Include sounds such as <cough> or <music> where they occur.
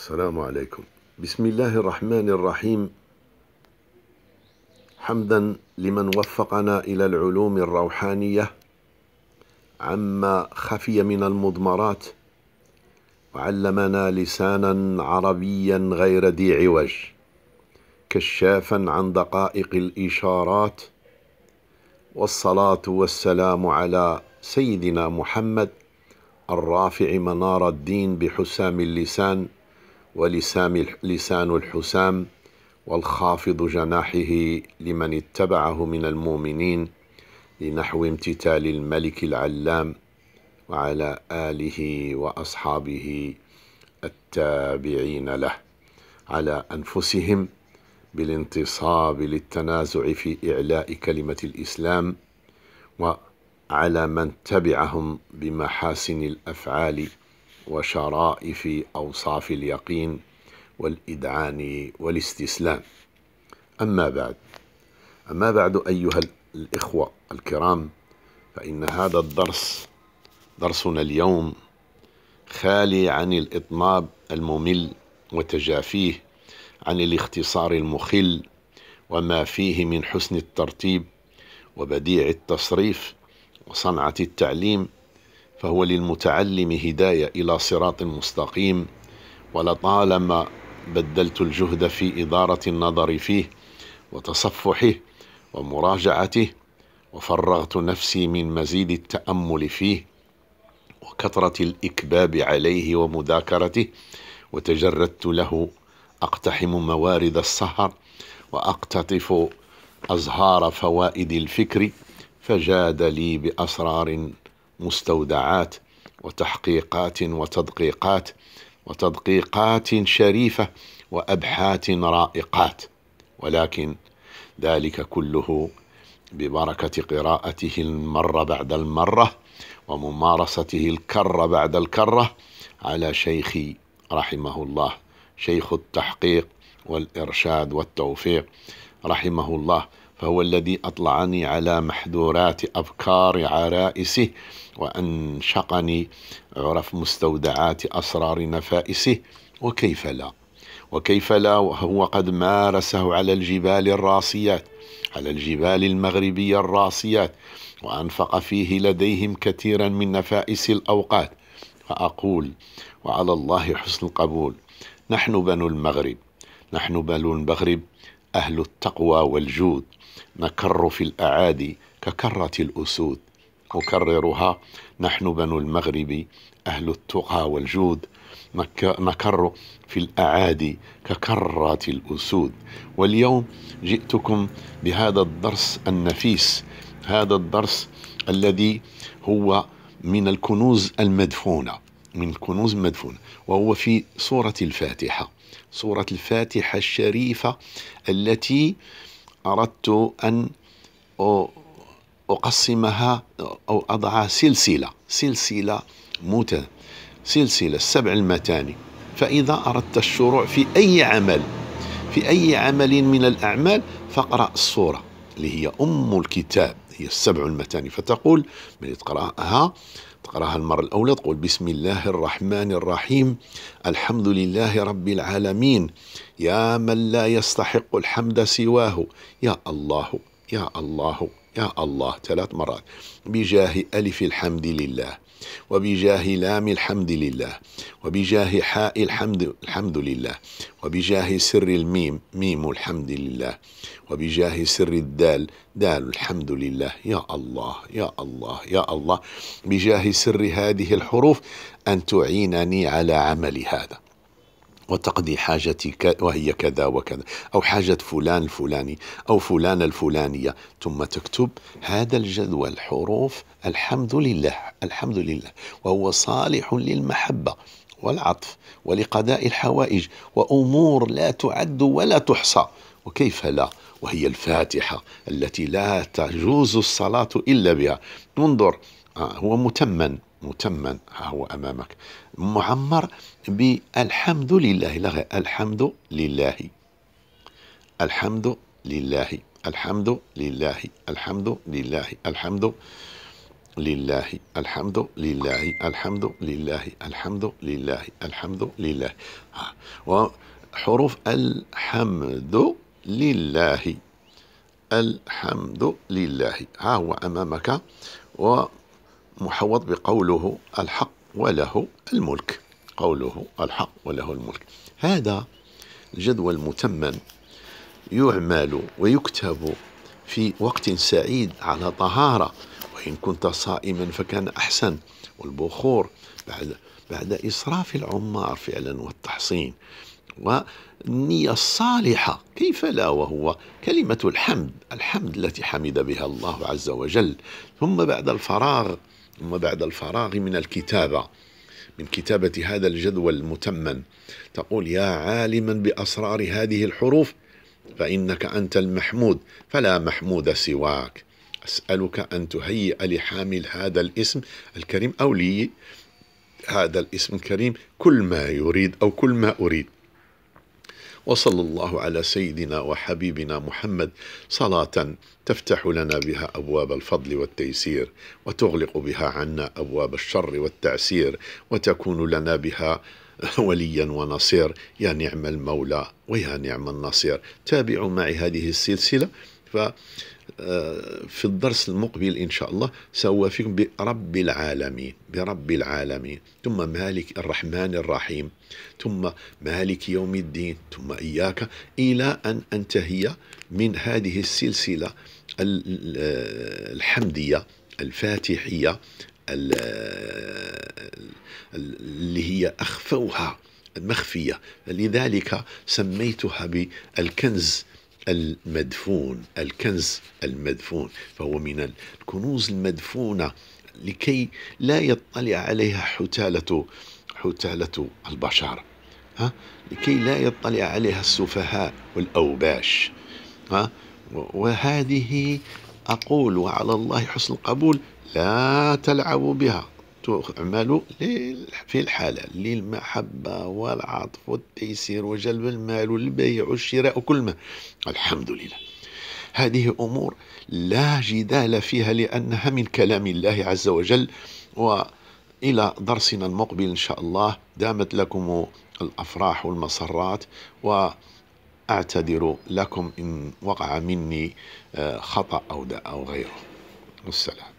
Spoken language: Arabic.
السلام عليكم بسم الله الرحمن الرحيم حمدا لمن وفقنا إلى العلوم الروحانية عما خفي من المضمرات وعلمنا لسانا عربيا غير ذي عوج كشافا عن دقائق الإشارات والصلاة والسلام على سيدنا محمد الرافع منار الدين بحسام اللسان ولسان الحسام والخافض جناحه لمن اتبعه من المؤمنين لنحو امتتال الملك العلام وعلى آله وأصحابه التابعين له على أنفسهم بالانتصاب للتنازع في إعلاء كلمة الإسلام وعلى من تبعهم بمحاسن الأفعال وشرائف أوصاف اليقين والإدعان والاستسلام أما بعد أما بعد أيها الإخوة الكرام فإن هذا الدرس درسنا اليوم خالي عن الإطناب الممل وتجافيه عن الاختصار المخل وما فيه من حسن الترتيب وبديع التصريف وصنعة التعليم فهو للمتعلم هداية إلى صراط مستقيم ولطالما بدلت الجهد في إدارة النظر فيه وتصفحه ومراجعته وفرغت نفسي من مزيد التأمل فيه وكثرة الإكباب عليه ومذاكرته وتجردت له أقتحم موارد السهر وأقتطف أزهار فوائد الفكر فجاد لي بأسرار مستودعات وتحقيقات وتدقيقات وتدقيقات شريفه وابحاث رائقات ولكن ذلك كله ببركه قراءته المره بعد المره وممارسته الكره بعد الكره على شيخي رحمه الله شيخ التحقيق والارشاد والتوفيق رحمه الله فهو الذي أطلعني على محذورات أفكار عرائسه وأنشقني عرف مستودعات أسرار نفائسه وكيف لا وكيف لا وهو قد مارسه على الجبال الراسيات على الجبال المغربية الراسيات وأنفق فيه لديهم كثيرا من نفائس الأوقات فأقول وعلى الله حسن القبول نحن بنو المغرب نحن بنو المغرب أهل التقوى والجود نكر في الأعادي ككرة الأسود أكررها نحن بنو المغرب أهل التقى والجود نكر في الأعادي ككرة الأسود واليوم جئتكم بهذا الدرس النفيس هذا الدرس الذي هو من الكنوز المدفونه من كنوز مدفون وهو في سورة الفاتحة سورة الفاتحة الشريفة التي أردت أن أقسمها أو أضع سلسلة سلسلة متى سلسلة السبع المتاني فإذا أردت الشروع في أي عمل في أي عمل من الأعمال فاقرأ السورة اللي هي أم الكتاب هي السبع المتاني فتقول من تقرأها تقراها المرة الأولى تقول بسم الله الرحمن الرحيم الحمد لله رب العالمين يا من لا يستحق الحمد سواه يا الله يا الله يا الله ثلاث مرات بجاه ألف الحمد لله وبجاه لام الحمد لله وبجاه حاء الحمد الحمد لله وبجاه سر الميم ميم الحمد لله وبجاه سر الدال دال الحمد لله يا الله يا الله يا الله بجاه سر هذه الحروف أن تعينني على عمل هذا وتقضي حاجتي وهي كذا وكذا أو حاجة فلان الفلاني أو فلان الفلانية ثم تكتب هذا الجدول حروف الحمد لله الحمد لله وهو صالح للمحبة والعطف ولقضاء الحوائج وأمور لا تعد ولا تحصى وكيف لا وهي الفاتحة التي لا تجوز الصلاة إلا بها انظر آه، هو متمن متما ها هو أمامك معمر بالحمد لله لا الحمد لله الحمد لله الحمد لله الحمد لله الحمد لله الحمد لله الحمد لله الحمد لله الحمد لله وحروف الحمد لله الحمد لله ها هو أمامك و محوط بقوله الحق وله الملك قوله الحق وله الملك هذا الجدول المتمم يعمل ويكتب في وقت سعيد على طهارة وإن كنت صائما فكان أحسن والبخور بعد بعد إسراف العمار فعلا والتحصين والنية الصالحة كيف لا وهو كلمة الحمد الحمد التي حمد بها الله عز وجل ثم بعد الفراغ وبعد الفراغ من الكتابة من كتابة هذا الجدول المتمن تقول يا عالما بأسرار هذه الحروف فإنك أنت المحمود فلا محمود سواك أسألك أن تهيئ لحامل هذا الاسم الكريم أو لي هذا الاسم الكريم كل ما يريد أو كل ما أريد وصلى الله على سيدنا وحبيبنا محمد صلاة تفتح لنا بها أبواب الفضل والتيسير وتغلق بها عنا أبواب الشر والتعسير وتكون لنا بها <laughs> وليا ونصير يا نعم المولى ويا نعم النصير تابعوا معي هذه السلسلة ف في الدرس المقبل إن شاء الله سأوافيكم برب العالمين برب العالمين ثم مالك الرحمن الرحيم ثم مالك يوم الدين ثم إياك إلى أن أنتهي من هذه السلسلة الحمدية الفاتحية اللي هي أخفوها مخفية لذلك سميتها بالكنز المدفون الكنز المدفون فهو من الكنوز المدفونة لكي لا يطلع عليها حتالة حتالة البشر ها لكي لا يطلع عليها السفهاء والأوباش ها وهذه أقول وعلى الله حسن القبول لا تلعبوا بها تعملوا في الحالة للمحبة والعطف والتيسير وجلب المال والبيع والشراء وكل ما الحمد لله هذه أمور لا جدال فيها لأنها من كلام الله عز وجل وإلى درسنا المقبل إن شاء الله دامت لكم الأفراح والمسرات و أعتذر لكم إن وقع مني آه، خطأ أو, داء أو غيره والسلام